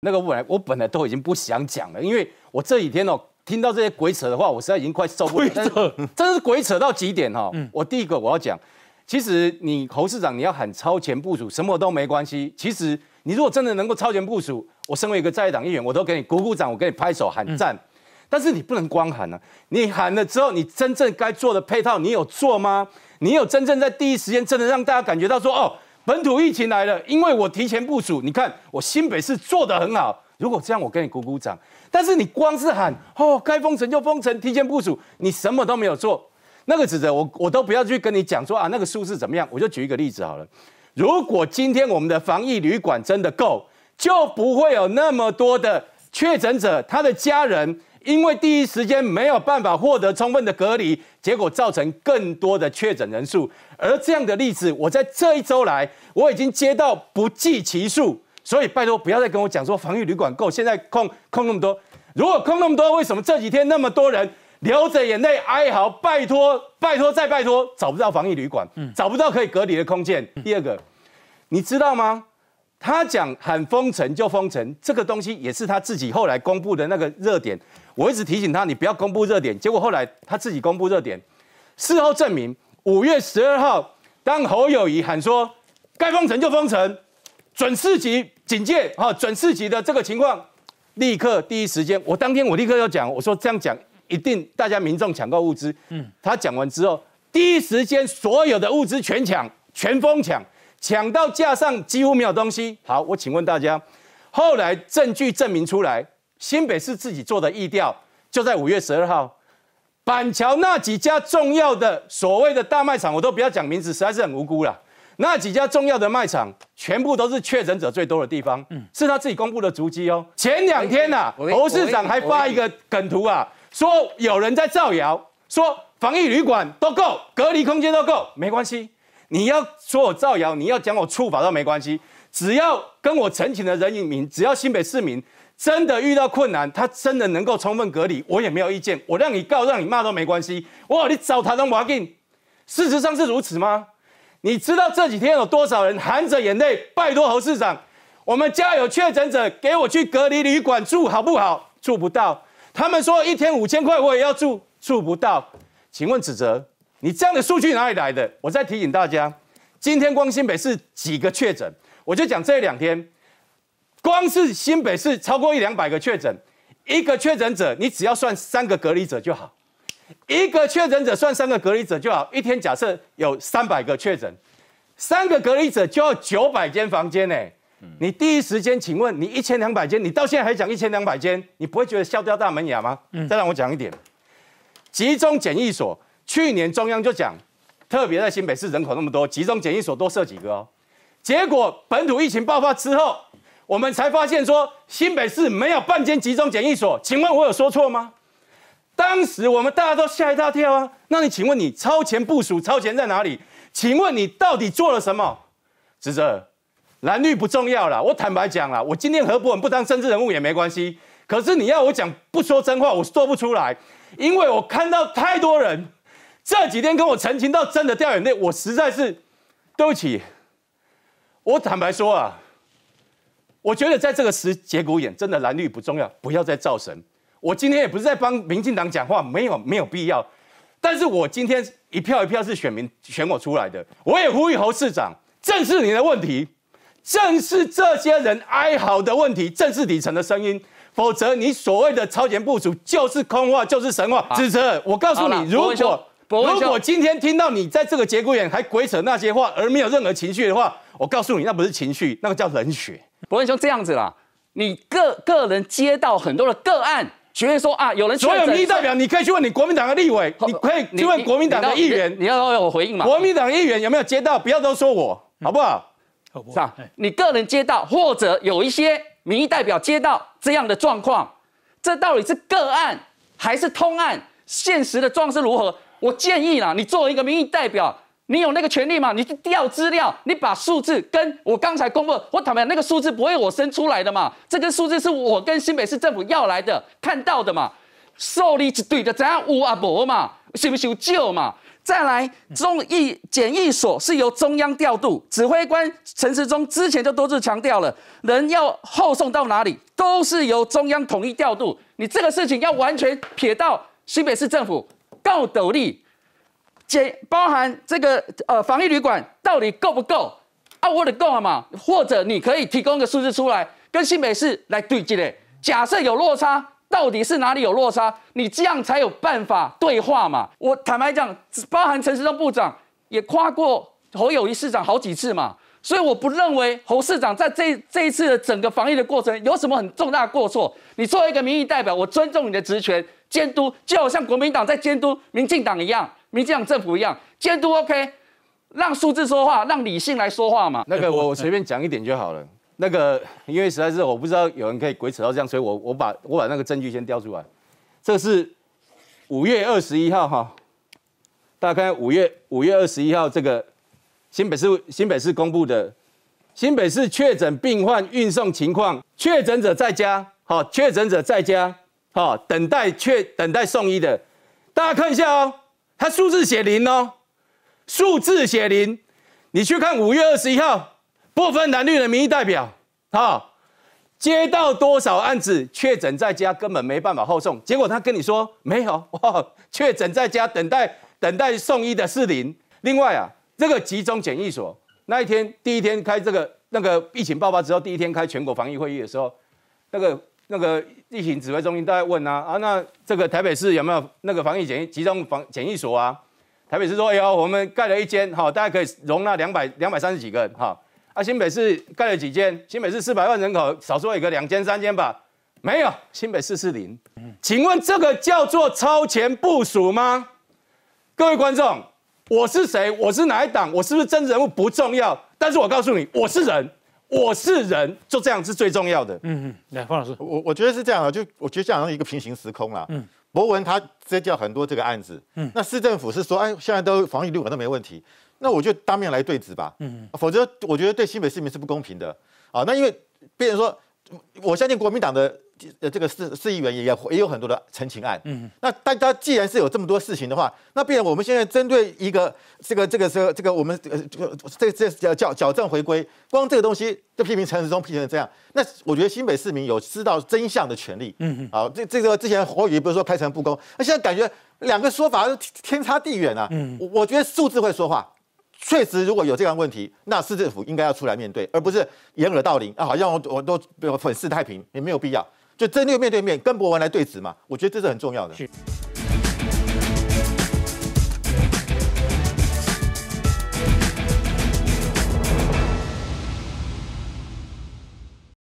那个本来我本来都已经不想讲了，因为我这几天哦听到这些鬼扯的话，我实在已经快受不了。鬼扯，真是鬼扯到极点哈！我第一个我要讲，其实你侯市长你要喊超前部署什么都没关系。其实你如果真的能够超前部署，我身为一个在党议员，我都给你鼓鼓掌，我给你拍手喊赞。但是你不能光喊了，你喊了之后，你真正该做的配套，你有做吗？你有真正在第一时间真的让大家感觉到说哦？本土疫情来了，因为我提前部署，你看我新北市做得很好。如果这样，我给你鼓鼓掌。但是你光是喊哦该封城就封城，提前部署，你什么都没有做。那个指责我我都不要去跟你讲说啊，那个数字怎么样？我就举一个例子好了。如果今天我们的防疫旅馆真的够，就不会有那么多的确诊者，他的家人。因为第一时间没有办法获得充分的隔离，结果造成更多的确诊人数。而这样的例子，我在这一周来我已经接到不计其数。所以拜托不要再跟我讲说防疫旅馆够，现在空空那么多。如果空那么多，为什么这几天那么多人流着眼泪哀嚎？拜托，拜托，再拜托，找不到防疫旅馆，嗯，找不到可以隔离的空间。第二个，你知道吗？他讲喊封城就封城，这个东西也是他自己后来公布的那个热点。我一直提醒他，你不要公布热点。结果后来他自己公布热点，事后证明，五月十二号，当侯友谊喊说该封城就封城，准四级警戒，哈，准四级的这个情况，立刻第一时间，我当天我立刻要讲，我说这样讲一定大家民众抢购物资。嗯，他讲完之后，第一时间所有的物资全抢，全疯抢。抢到架上几乎没有东西。好，我请问大家，后来证据证明出来，新北市自己做的议调，就在五月十二号，板桥那几家重要的所谓的大卖场，我都不要讲名字，实在是很无辜啦。那几家重要的卖场，全部都是确诊者最多的地方，是他自己公布的足迹哦。前两天呐，侯市长还发一个梗图啊，说有人在造谣，说防疫旅馆都够隔离空间，都够，没关系。你要说我造谣，你要讲我处罚都没关系，只要跟我陈情的人影民，只要新北市民真的遇到困难，他真的能够充分隔离，我也没有意见。我让你告，让你骂都没关系。哇，你找他湾瓦 k 事实上是如此吗？你知道这几天有多少人含着眼泪拜托侯市长，我们家有确诊者，给我去隔离旅馆住好不好？住不到，他们说一天五千块我也要住，住不到。请问指责？你这样的数据哪里来的？我再提醒大家，今天光新北市几个确诊？我就讲这两天，光是新北市超过一两百个确诊，一个确诊者你只要算三个隔离者就好，一个确诊者算三个隔离者就好。一天假设有三百个确诊，三个隔离者就要九百间房间呢。你第一时间请问，你一千两百间，你到现在还讲一千两百间，你不会觉得笑掉大门牙吗？再让我讲一点，集中检疫所。去年中央就讲，特别在新北市人口那么多，集中检疫所多设几个哦。结果本土疫情爆发之后，我们才发现说新北市没有半间集中检疫所。请问我有说错吗？当时我们大家都吓一大跳啊。那你请问你超前部署，超前在哪里？请问你到底做了什么？职责蓝绿不重要了。我坦白讲了，我今天何不文不当政治人物也没关系。可是你要我讲不说真话，我说不出来，因为我看到太多人。这几天跟我澄清到真的掉眼泪，我实在是对不起。我坦白说啊，我觉得在这个时节骨眼，真的蓝绿不重要，不要再造神。我今天也不是在帮民进党讲话，没有没有必要。但是我今天一票一票是选民选我出来的，我也呼吁侯市长正视你的问题，正视这些人哀嚎的问题，正视底层的声音，否则你所谓的超前部署就是空话，就是神话。支持，我告诉你，如果。如果今天听到你在这个节骨眼还鬼扯那些话，而没有任何情绪的话，我告诉你，那不是情绪，那个叫冷血。伯文兄这样子啦，你个个人接到很多的个案，学会说啊，有人所有民意代表，你可以去问你国民党的立委，你可以去问国民党的议员，你要有回应嘛？国民党议员有没有接到？不要都说我，好不好？好是好？你个人接到，或者有一些民意代表接到这样的状况，这到底是个案还是通案？现实的状况是如何？我建议啦，你作为一个民意代表，你有那个权利吗？你去调资料，你把数字跟我刚才公布，我坦白那个数字不会我生出来的嘛？这个数字是我跟新北市政府要来的，看到的嘛？受理是对的，怎样有阿伯嘛？是不是有救嘛？再来，中义检疫所是由中央调度，指挥官陈时中之前就多次强调了，人要后送到哪里，都是由中央统一调度。你这个事情要完全撇到新北市政府。告斗笠，解包含这个呃防疫旅馆到底够不够啊？我的够嘛？或者你可以提供个数字出来，跟新北市来对接嘞。假设有落差，到底是哪里有落差？你这样才有办法对话嘛？我坦白讲，包含陈时中部长也夸过侯友谊市长好几次嘛，所以我不认为侯市长在这这一次的整个防疫的过程有什么很重大过错。你作为一个民意代表，我尊重你的职权。监督就好像国民党在监督民进党一样，民进党政府一样监督 OK，让数字说话，让理性来说话嘛。那个我我随便讲一点就好了。那个因为实在是我不知道有人可以鬼扯到这样，所以我我把我把那个证据先调出来。这是五月二十一号哈，大概五月五月二十一号这个新北市新北市公布的，新北市确诊病患运送情况，确诊者在家，好，确诊者在家。哦，等待确等待送医的，大家看一下哦，他数字写零哦，数字写零，你去看五月二十一号不分蓝绿的民意代表，啊，接到多少案子确诊在家根本没办法后送，结果他跟你说没有哇，确诊在家等待等待送医的是零。另外啊，这个集中检疫所那一天第一天开这个那个疫情爆发之后第一天开全国防疫会议的时候，那个。那个疫情指挥中心，都在问啊，啊，那这个台北市有没有那个防疫检疫集中防检疫所啊？台北市说，哎呦，我们盖了一间哈，大家可以容纳两百两百三十几个人哈。啊，新北市盖了几间？新北市四百万人口，少说一个两间三间吧，没有，新北市是零。请问这个叫做超前部署吗？各位观众，我是谁？我是哪一党？我是不是真人物不重要，但是我告诉你，我是人。我是人，就这样是最重要的。嗯嗯，来方老师，我我觉得是这样啊，就我觉得这样像一个平行时空啦。嗯，博文他接掉很多这个案子。嗯，那市政府是说，哎，现在都防疫旅馆都没问题。那我就当面来对质吧。嗯否则我觉得对新北市民是不公平的。啊，那因为变人说，我相信国民党的。呃，这个市市议员也也也有很多的陈情案，嗯，那大家既然是有这么多事情的话，那必然我们现在针对一个这个这个这个这个我们呃这这叫叫矫正回归，光这个东西就批评陈时中批评成这样，那我觉得新北市民有知道真相的权利，嗯嗯，好，这这个之前侯宇不是说开诚布公，那现在感觉两个说法天差地远啊，嗯，我我觉得数字会说话，确实如果有这样的问题，那市政府应该要出来面对，而不是掩耳盗铃啊，好像我我都粉饰太平也没有必要。就真的面对面跟博文来对峙嘛？我觉得这是很重要的。